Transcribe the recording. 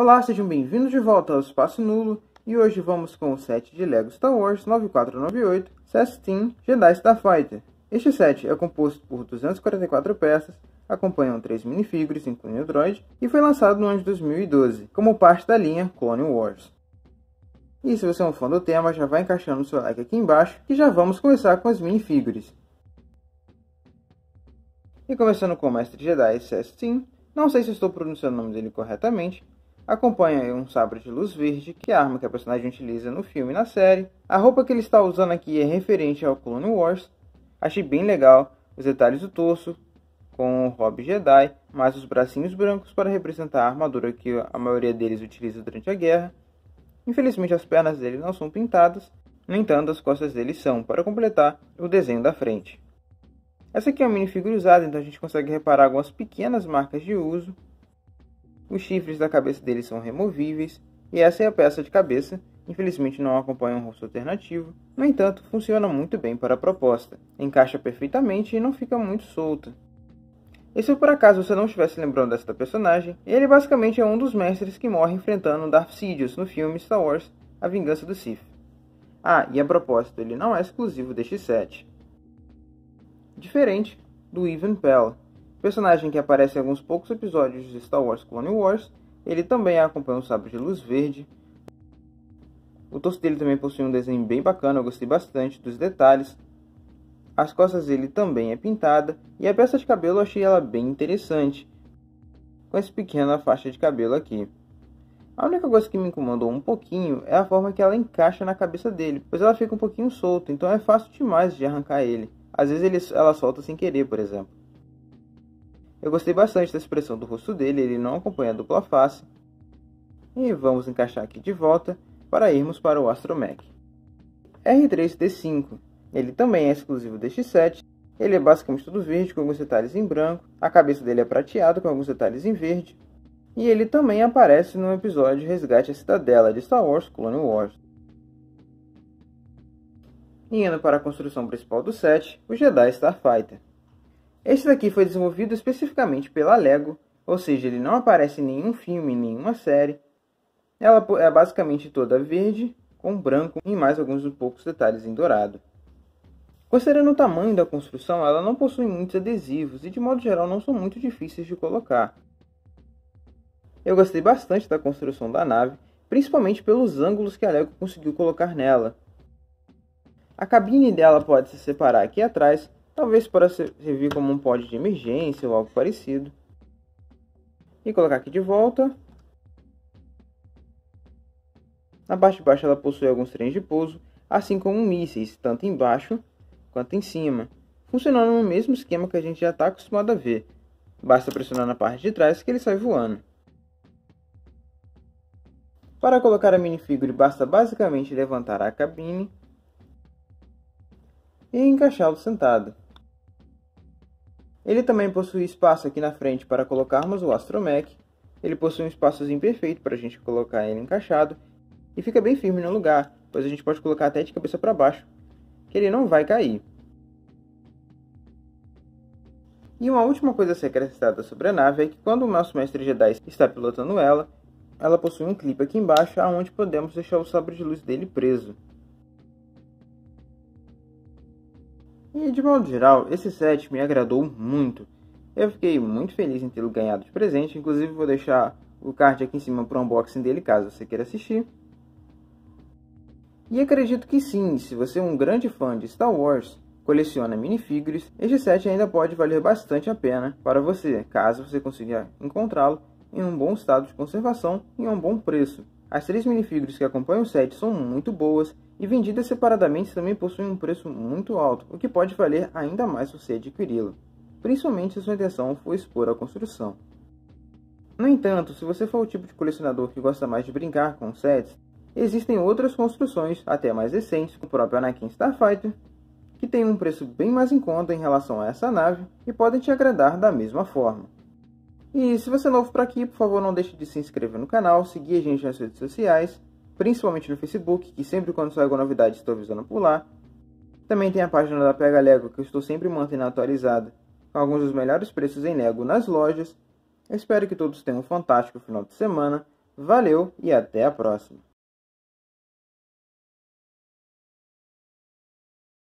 Olá, sejam bem-vindos de volta ao Espaço Nulo e hoje vamos com o set de LEGO Star Wars 9498 Sestin Jedi Starfighter. Este set é composto por 244 peças, acompanham 3 minifigures, incluindo o droid, e foi lançado no ano de 2012, como parte da linha Clone Wars. E se você é um fã do tema, já vai encaixando seu like aqui embaixo e já vamos começar com as minifigures. E começando com o Mestre Jedi Sestin, não sei se estou pronunciando o nome dele corretamente, Acompanha um sabre de luz verde, que é a arma que a personagem utiliza no filme e na série. A roupa que ele está usando aqui é referente ao Clone Wars. Achei bem legal os detalhes do torso, com o Rob Jedi, mais os bracinhos brancos para representar a armadura que a maioria deles utiliza durante a guerra. Infelizmente as pernas dele não são pintadas, no entanto as costas dele são, para completar o desenho da frente. Essa aqui é uma minifigura usada, então a gente consegue reparar algumas pequenas marcas de uso, os chifres da cabeça dele são removíveis e essa é a peça de cabeça. Infelizmente não acompanha um rosto alternativo, no entanto, funciona muito bem para a proposta. Encaixa perfeitamente e não fica muito solta. E se por acaso você não estivesse lembrando desta personagem, ele basicamente é um dos mestres que morre enfrentando Darth Sidious no filme Star Wars A Vingança do Sith. Ah, e a propósito, ele não é exclusivo deste set. Diferente do Even Pell, Personagem que aparece em alguns poucos episódios de Star Wars Clone Wars, ele também acompanha o sabre de luz verde. O torso dele também possui um desenho bem bacana, eu gostei bastante dos detalhes. As costas dele também é pintada e a peça de cabelo eu achei ela bem interessante, com essa pequena faixa de cabelo aqui. A única coisa que me incomodou um pouquinho é a forma que ela encaixa na cabeça dele, pois ela fica um pouquinho solta, então é fácil demais de arrancar ele. Às vezes ele, ela solta sem querer, por exemplo. Eu gostei bastante da expressão do rosto dele, ele não acompanha a dupla face. E vamos encaixar aqui de volta para irmos para o Astromech. R3D5. Ele também é exclusivo deste set. Ele é basicamente todo verde com alguns detalhes em branco. A cabeça dele é prateado com alguns detalhes em verde. E ele também aparece no episódio Resgate à Cidadela de Star Wars Clone Wars. E indo para a construção principal do set, o Jedi Starfighter. Esse daqui foi desenvolvido especificamente pela Lego, ou seja, ele não aparece em nenhum filme, em nenhuma série. Ela é basicamente toda verde, com branco e mais alguns poucos detalhes em dourado. Considerando o tamanho da construção, ela não possui muitos adesivos e de modo geral não são muito difíceis de colocar. Eu gostei bastante da construção da nave, principalmente pelos ângulos que a Lego conseguiu colocar nela. A cabine dela pode se separar aqui atrás talvez para servir como um pod de emergência ou algo parecido. E colocar aqui de volta. Na parte de baixo ela possui alguns trens de pouso, assim como mísseis, tanto embaixo quanto em cima, funcionando no mesmo esquema que a gente já está acostumado a ver. Basta pressionar na parte de trás que ele sai voando. Para colocar a minifigure, basta basicamente levantar a cabine e encaixá-lo sentado. Ele também possui espaço aqui na frente para colocarmos o astromec. Ele possui um espaçozinho perfeito para a gente colocar ele encaixado. E fica bem firme no lugar, pois a gente pode colocar até de cabeça para baixo, que ele não vai cair. E uma última coisa a ser acrescentada sobre a nave é que quando o nosso mestre Jedi está pilotando ela, ela possui um clipe aqui embaixo aonde podemos deixar o sabre de luz dele preso. E de modo geral, esse set me agradou muito. Eu fiquei muito feliz em tê-lo ganhado de presente, inclusive vou deixar o card aqui em cima para o unboxing dele caso você queira assistir. E acredito que sim, se você é um grande fã de Star Wars, coleciona minifigures, este set ainda pode valer bastante a pena para você, caso você consiga encontrá-lo em um bom estado de conservação e a um bom preço. As três minifiguras que acompanham o set são muito boas e vendidas separadamente também possuem um preço muito alto, o que pode valer ainda mais você adquiri-la, principalmente se sua intenção for expor a construção. No entanto, se você for o tipo de colecionador que gosta mais de brincar com sets, existem outras construções, até mais recentes, como o próprio Anakin Starfighter, que tem um preço bem mais em conta em relação a essa nave e podem te agradar da mesma forma. E se você é novo por aqui, por favor, não deixe de se inscrever no canal, seguir a gente nas redes sociais, principalmente no Facebook, que sempre quando sai alguma novidade estou avisando por lá. Também tem a página da Pega Lego, que eu estou sempre mantendo atualizada, com alguns dos melhores preços em Lego nas lojas. Eu espero que todos tenham um fantástico final de semana. Valeu e até a próxima!